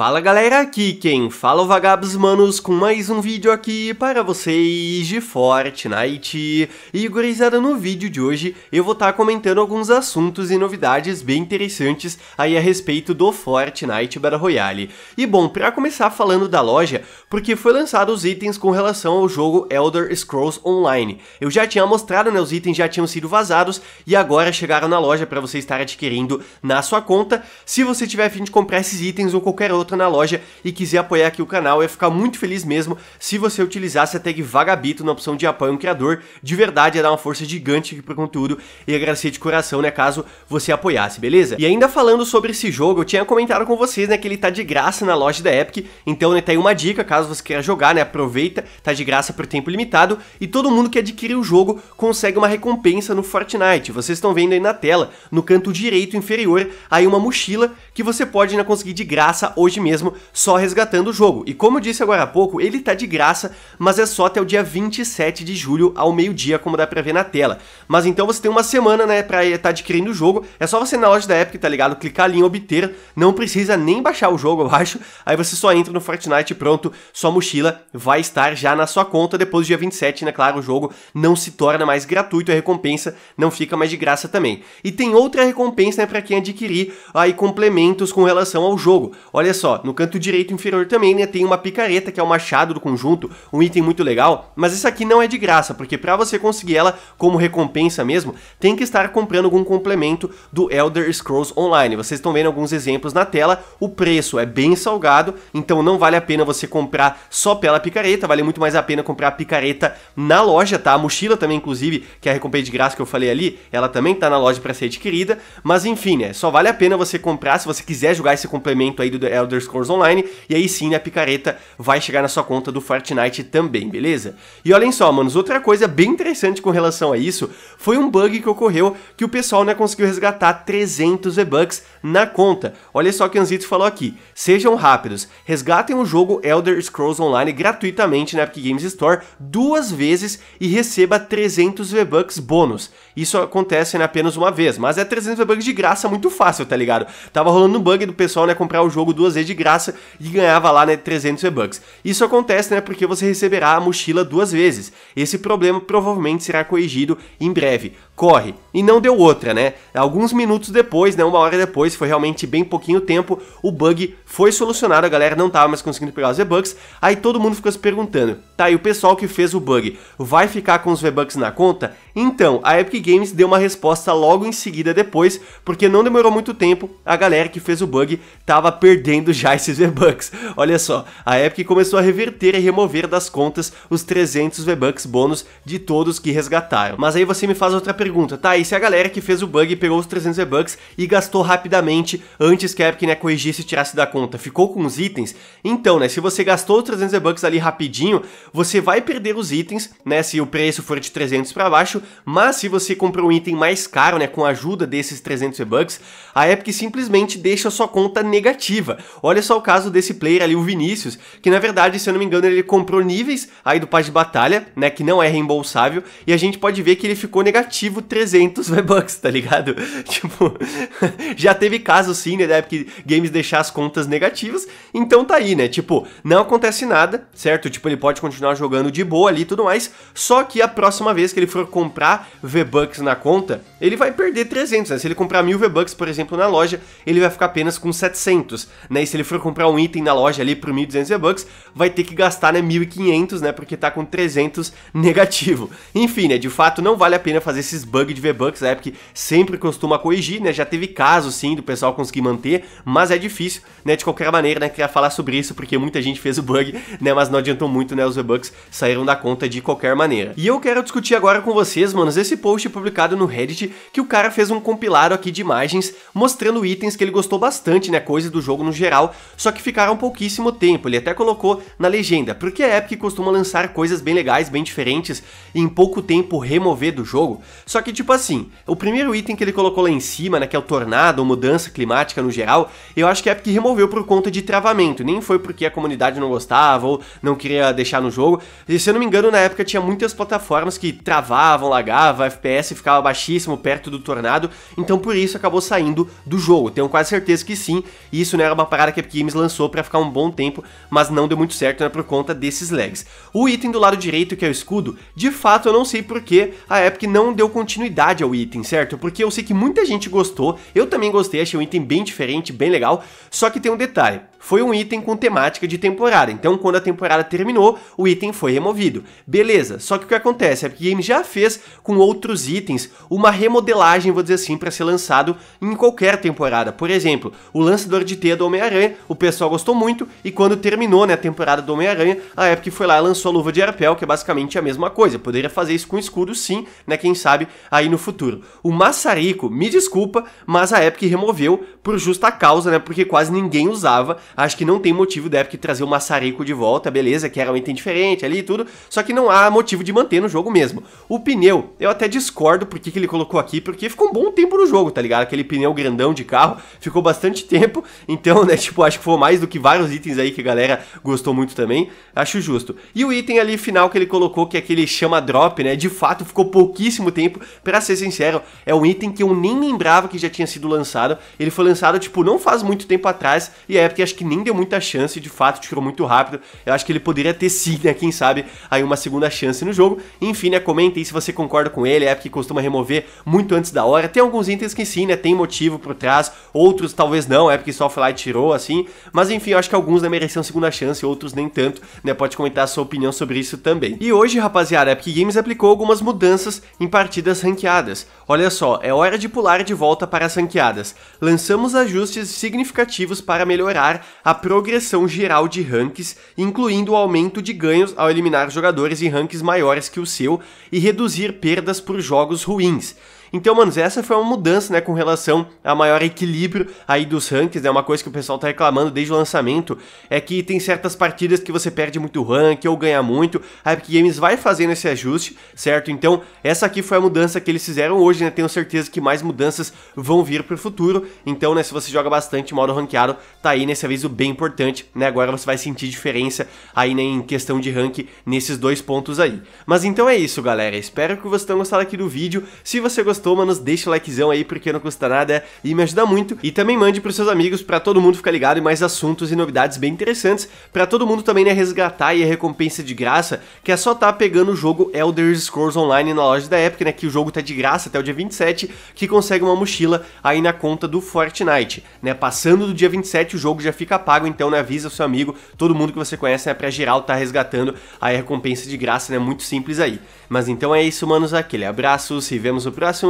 Fala galera, aqui quem fala é o Vagabos Manos com mais um vídeo aqui para vocês de Fortnite. E gurizada, no vídeo de hoje eu vou estar tá comentando alguns assuntos e novidades bem interessantes aí a respeito do Fortnite Battle Royale. E bom, para começar falando da loja, porque foi lançado os itens com relação ao jogo Elder Scrolls Online. Eu já tinha mostrado, né, os itens já tinham sido vazados e agora chegaram na loja para você estar adquirindo na sua conta. Se você tiver a fim de comprar esses itens ou qualquer outro outra na loja e quiser apoiar aqui o canal, eu ia ficar muito feliz mesmo se você utilizasse a tag Vagabito na opção de apoio ao criador. De verdade, ia dar uma força gigante aqui pro conteúdo e agradecer de coração, né, caso você apoiasse, beleza? E ainda falando sobre esse jogo, eu tinha comentado com vocês, né, que ele tá de graça na loja da Epic, então, né, tá aí uma dica, caso você queira jogar, né, aproveita, tá de graça por tempo limitado e todo mundo que adquire o jogo consegue uma recompensa no Fortnite. Vocês estão vendo aí na tela, no canto direito inferior, aí uma mochila que você pode, né, conseguir de graça hoje mesmo, só resgatando o jogo. E como disse agora há pouco, ele tá de graça, mas é só até o dia 27 de julho ao meio-dia, como dá pra ver na tela. Mas então você tem uma semana, né, pra estar tá adquirindo o jogo, é só você na loja da Epic, tá ligado? Clicar ali em obter, não precisa nem baixar o jogo, eu acho, aí você só entra no Fortnite e pronto, sua mochila vai estar já na sua conta depois do dia 27, né, claro, o jogo não se torna mais gratuito, a recompensa não fica mais de graça também. E tem outra recompensa, né, pra quem adquirir aí complementos com relação ao jogo. Olha só, só, no canto direito inferior também, né, tem uma picareta, que é o machado do conjunto, um item muito legal, mas isso aqui não é de graça, porque para você conseguir ela como recompensa mesmo, tem que estar comprando algum complemento do Elder Scrolls Online. Vocês estão vendo alguns exemplos na tela, o preço é bem salgado, então não vale a pena você comprar só pela picareta, vale muito mais a pena comprar a picareta na loja, tá? A mochila também, inclusive, que é a recompensa de graça que eu falei ali, ela também tá na loja para ser adquirida, mas enfim, né, só vale a pena você comprar se você quiser jogar esse complemento aí do Elder Elder Scrolls Online, e aí sim né, a picareta vai chegar na sua conta do Fortnite também, beleza? E olhem só, manos, outra coisa bem interessante com relação a isso foi um bug que ocorreu que o pessoal né, conseguiu resgatar 300 V-Bucks na conta. Olha só o que o Anzito falou aqui, sejam rápidos, resgatem o jogo Elder Scrolls Online gratuitamente na Epic Games Store duas vezes e receba 300 V-Bucks bônus. Isso acontece né, apenas uma vez, mas é 300 V-Bucks de graça muito fácil, tá ligado? Tava rolando um bug do pessoal né, comprar o jogo duas vezes fazer de graça e ganhava lá, né, 300 V-Bucks. Isso acontece, né, porque você receberá a mochila duas vezes. Esse problema provavelmente será corrigido em breve corre. E não deu outra, né? Alguns minutos depois, né, uma hora depois, foi realmente bem pouquinho tempo, o bug foi solucionado, a galera não tava mais conseguindo pegar os V-Bucks, aí todo mundo ficou se perguntando, tá, e o pessoal que fez o bug vai ficar com os V-Bucks na conta? Então, a Epic Games deu uma resposta logo em seguida depois, porque não demorou muito tempo, a galera que fez o bug tava perdendo já esses V-Bucks. Olha só, a Epic começou a reverter e remover das contas os 300 V-Bucks bônus de todos que resgataram. Mas aí você me faz outra pergunta, pergunta, tá, e se a galera que fez o bug pegou os 300 V-Bucks e gastou rapidamente antes que a Epic, né, corrigisse e tirasse da conta, ficou com os itens? Então, né, se você gastou os 300 V-Bucks ali rapidinho, você vai perder os itens, né, se o preço for de 300 para baixo, mas se você comprou um item mais caro, né, com a ajuda desses 300 V-Bucks, a Epic simplesmente deixa sua conta negativa. Olha só o caso desse player ali, o Vinícius, que na verdade, se eu não me engano, ele comprou níveis aí do Paz de Batalha, né, que não é reembolsável, e a gente pode ver que ele ficou negativo 300 tipo, V-Bucks, tá ligado? tipo, já teve caso sim, né, da época games deixar as contas negativas, então tá aí, né? Tipo, não acontece nada, certo? Tipo, ele pode continuar jogando de boa ali e tudo mais, só que a próxima vez que ele for comprar V-Bucks na conta, ele vai perder 300, né? Se ele comprar 1000 V-Bucks, por exemplo, na loja, ele vai ficar apenas com 700, né? E se ele for comprar um item na loja ali por 1200 V-Bucks, vai ter que gastar, né, 1500, né? Porque tá com 300 negativo. Enfim, né, de fato não vale a pena fazer esses esses bugs de V-Bucks, a Epic sempre costuma corrigir, né? Já teve casos, sim, do pessoal conseguir manter, mas é difícil, né? De qualquer maneira, né? Queria falar sobre isso, porque muita gente fez o bug, né? Mas não adiantou muito, né? Os V-Bucks saíram da conta de qualquer maneira. E eu quero discutir agora com vocês, manos, esse post publicado no Reddit, que o cara fez um compilado aqui de imagens mostrando itens que ele gostou bastante, né? Coisas do jogo no geral, só que ficaram pouquíssimo tempo. Ele até colocou na legenda, porque a Epic costuma lançar coisas bem legais, bem diferentes, e em pouco tempo remover do jogo. Só que, tipo assim, o primeiro item que ele colocou lá em cima, né, que é o tornado, ou mudança climática no geral, eu acho que a é Epic removeu por conta de travamento, nem foi porque a comunidade não gostava ou não queria deixar no jogo. E se eu não me engano, na época tinha muitas plataformas que travavam, lagavam, FPS ficava baixíssimo perto do tornado, então por isso acabou saindo do jogo. Tenho quase certeza que sim, e isso né, era uma parada que a Epic Games lançou para ficar um bom tempo, mas não deu muito certo né, por conta desses lags. O item do lado direito, que é o escudo, de fato eu não sei porque a Epic não deu com continuidade ao item, certo? Porque eu sei que muita gente gostou, eu também gostei, achei um item bem diferente, bem legal, só que tem um detalhe foi um item com temática de temporada. Então, quando a temporada terminou, o item foi removido. Beleza, só que o que acontece? É a Epic Games já fez com outros itens uma remodelagem, vou dizer assim, para ser lançado em qualquer temporada. Por exemplo, o lançador de teia do Homem-Aranha, o pessoal gostou muito, e quando terminou né, a temporada do Homem-Aranha, a Epic foi lá e lançou a luva de arpel, que é basicamente a mesma coisa. Poderia fazer isso com escudo sim, né, quem sabe aí no futuro. O Massarico. me desculpa, mas a Epic removeu por justa causa, né, porque quase ninguém usava acho que não tem motivo da Epic trazer o maçarico de volta, beleza, que era um item diferente ali e tudo, só que não há motivo de manter no jogo mesmo. O pneu, eu até discordo por que ele colocou aqui, porque ficou um bom tempo no jogo, tá ligado? Aquele pneu grandão de carro, ficou bastante tempo, então, né, tipo, acho que foi mais do que vários itens aí que a galera gostou muito também, acho justo. E o item ali final que ele colocou, que é aquele chama drop, né, de fato ficou pouquíssimo tempo, pra ser sincero, é um item que eu nem lembrava que já tinha sido lançado, ele foi lançado, tipo, não faz muito tempo atrás, e a Epic acho que que nem deu muita chance, de fato, tirou muito rápido. Eu acho que ele poderia ter sim, né, quem sabe, aí uma segunda chance no jogo. Enfim, né, comenta aí se você concorda com ele, é porque costuma remover muito antes da hora. Tem alguns itens que sim, né, tem motivo por trás, outros talvez não, é porque só foi lá e tirou, assim. Mas enfim, eu acho que alguns né, mereciam segunda chance, outros nem tanto, né, pode comentar a sua opinião sobre isso também. E hoje, rapaziada, a Epic Games aplicou algumas mudanças em partidas ranqueadas. Olha só, é hora de pular de volta para as ranqueadas. Lançamos ajustes significativos para melhorar a progressão geral de ranks, incluindo o aumento de ganhos ao eliminar jogadores em ranks maiores que o seu e reduzir perdas por jogos ruins. Então, mano, essa foi uma mudança, né, com relação a maior equilíbrio aí dos rankings, né? Uma coisa que o pessoal tá reclamando desde o lançamento é que tem certas partidas que você perde muito rank ou ganha muito. A Epic Games vai fazendo esse ajuste, certo? Então, essa aqui foi a mudança que eles fizeram hoje, né? Tenho certeza que mais mudanças vão vir pro futuro. Então, né, se você joga bastante modo ranqueado, tá aí nesse aviso bem importante, né? Agora você vai sentir diferença aí né, em questão de rank nesses dois pontos aí. Mas então é isso, galera. Espero que vocês tenham gostado aqui do vídeo. Se você gostou gostou, manos, deixa o likezão aí porque não custa nada e me ajuda muito. E também mande pros seus amigos para todo mundo ficar ligado em mais assuntos e novidades bem interessantes, para todo mundo também né, resgatar e a recompensa de graça, que é só tá pegando o jogo Elder Scrolls Online na loja da Epic, né, que o jogo tá de graça até o dia 27, que consegue uma mochila aí na conta do Fortnite, né? Passando do dia 27 o jogo já fica pago, então né, avisa o seu amigo, todo mundo que você conhece, né, para geral tá resgatando aí a recompensa de graça, né? Muito simples aí. Mas então é isso, manos, aquele abraço, se vemos no próximo